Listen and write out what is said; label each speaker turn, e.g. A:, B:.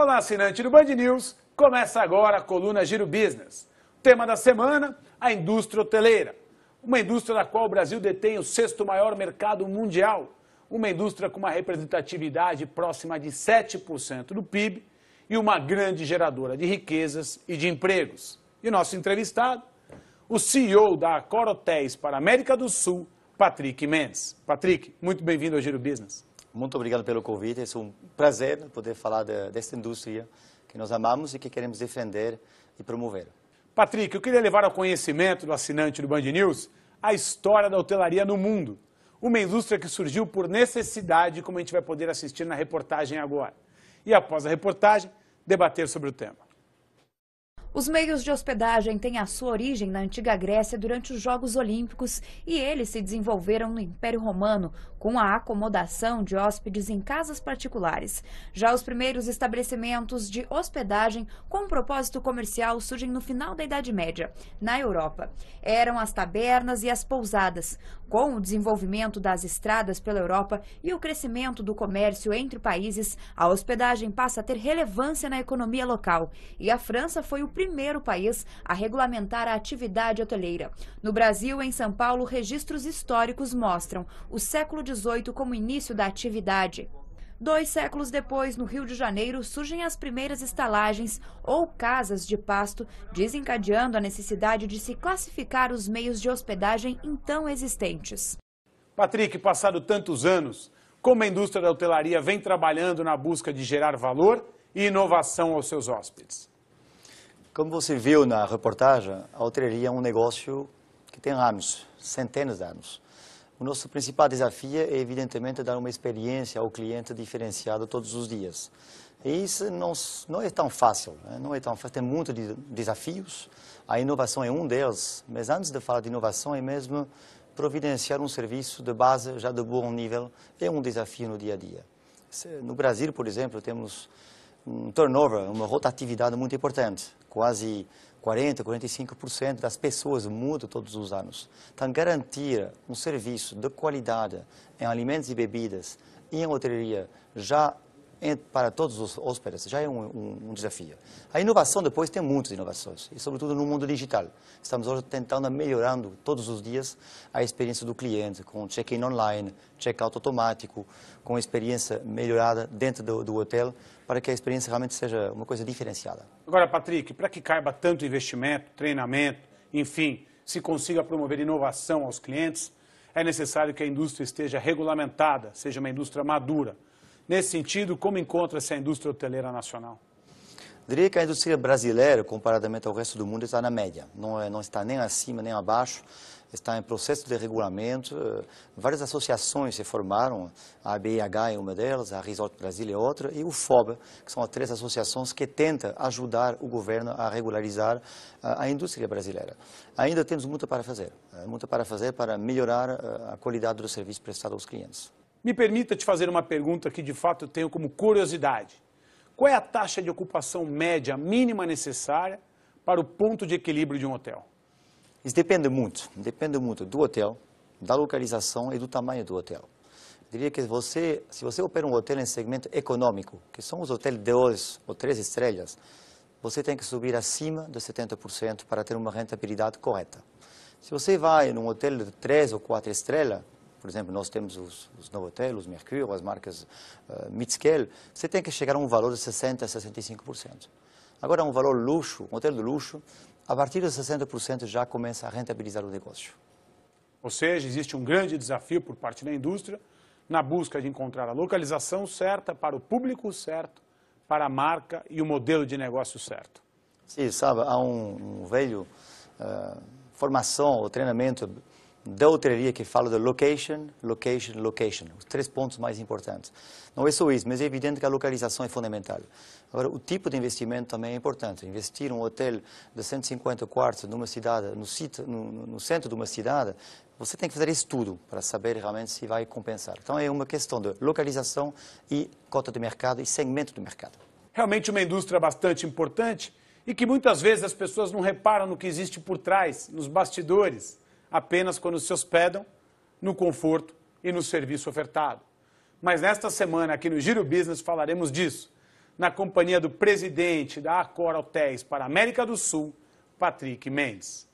A: Olá, assinante do Band News. Começa agora a coluna Giro Business. O tema da semana: a indústria hoteleira. Uma indústria da qual o Brasil detém o sexto maior mercado mundial. Uma indústria com uma representatividade próxima de 7% do PIB e uma grande geradora de riquezas e de empregos. E nosso entrevistado, o CEO da Corotéis Hotéis para a América do Sul, Patrick Mendes. Patrick, muito bem-vindo ao Giro Business. Muito obrigado pelo convite. É um prazer
B: poder falar de, desta indústria que nós amamos e que queremos defender e promover.
A: Patrick, eu queria levar ao conhecimento do assinante do Band News a história da hotelaria no mundo. Uma indústria que surgiu por necessidade, como a gente vai poder assistir na reportagem agora. E após a reportagem, debater sobre o tema.
C: Os meios de hospedagem têm a sua origem na antiga Grécia durante os Jogos Olímpicos e eles se desenvolveram no Império Romano, com a acomodação de hóspedes em casas particulares. Já os primeiros estabelecimentos de hospedagem com um propósito comercial surgem no final da Idade Média, na Europa. Eram as tabernas e as pousadas. Com o desenvolvimento das estradas pela Europa e o crescimento do comércio entre países, a hospedagem passa a ter relevância na economia local. E a França foi o primeiro país a regulamentar a atividade hoteleira. No Brasil, em São Paulo, registros históricos mostram o século XVIII como início da atividade. Dois séculos depois, no Rio de Janeiro, surgem as primeiras estalagens ou casas de pasto, desencadeando a necessidade de se classificar os meios de hospedagem então existentes.
A: Patrick, passado tantos anos, como a indústria da hotelaria vem trabalhando na busca de gerar valor e inovação aos seus hóspedes?
B: Como você viu na reportagem, a hotelaria é um negócio que tem anos, centenas de anos. O nosso principal desafio é, evidentemente, dar uma experiência ao cliente diferenciada todos os dias. E isso não, não é tão fácil, né? não é tão fácil, tem muitos de desafios. A inovação é um deles, mas antes de falar de inovação é mesmo providenciar um serviço de base já de bom nível, é um desafio no dia a dia. No Brasil, por exemplo, temos um turnover, uma rotatividade muito importante. Quase 40, 45% das pessoas mudam todos os anos. Então, garantir um serviço de qualidade em alimentos e bebidas e em hotelaria já para todos os hóspedes, já é um, um, um, desafio. A inovação depois tem muitas inovações, e sobretudo no mundo digital. Estamos hoje tentando melhorando todos os dias a experiência do cliente, com check-in online, check-out automático, com experiência melhorada dentro do, do hotel, para que a experiência realmente seja uma coisa diferenciada.
A: Agora, Patrick, para que caiba tanto investimento, treinamento, enfim, se consiga promover inovação aos clientes, é necessário que a indústria esteja regulamentada, seja uma indústria madura. Nesse sentido, como encontra-se a indústria hoteleira nacional?
B: Diria que a indústria brasileira, comparadamente ao resto do mundo, está na média. Não, é, não está nem acima nem abaixo está em processo de regulamento. Eh, várias associações se formaram, a ABIH é uma delas, a Resort Brasil é outra, e o FOB, que são as três associações que tentam ajudar o governo a regularizar eh, a indústria brasileira. Ainda temos muito para fazer, eh, muito para fazer para melhorar a qualidade do serviço prestado aos clientes.
A: Me permita te fazer uma pergunta que de fato eu tenho como curiosidade. Qual é a taxa de ocupação média mínima necessária para o ponto de equilíbrio de um hotel?
B: Isso depende muito, depende muito do hotel, da localização e do tamanho do hotel. Eu diria que você, se você opera um hotel em segmento econômico, que são os hotéis de 2 ou 3 estrelas, você tem que subir acima de 70% para ter uma rentabilidade correta. Se você vai num hotel de 3 ou 4 estrelas, por exemplo, nós temos os, os Novotel, os Mercure, as marcas uh, Você tem que chegar a um valor de 60% a 65%. Agora, um valor luxo, um hotel de luxo, a partir de 60% já começa a rentabilizar o negócio.
A: Ou seja, existe um grande desafio por parte da indústria na busca de encontrar a localização certa para o público certo, para a marca e o modelo de negócio certo.
B: Sim, sabe, há um, um velho uh, formação ou treinamento da hotelaria que fala de location, location, location, os três pontos mais importantes. Não é só isso, mas é evidente que a localização é fundamental. Agora, o tipo de investimento também é importante. Investir um hotel de 150 quartos numa cidade, no, no, no centro de uma cidade, você tem que fazer isso tudo para saber realmente se vai compensar. Então é uma questão de localização e cota de mercado e
A: segmento do mercado. Realmente uma indústria bastante importante e que muitas vezes as pessoas não reparam no que existe por trás, nos bastidores apenas quando se hospedam no conforto e no serviço ofertado. Mas nesta semana, aqui no Giro Business, falaremos disso, na companhia do presidente da Accor Hotéis para a América do Sul, Patrick Mendes.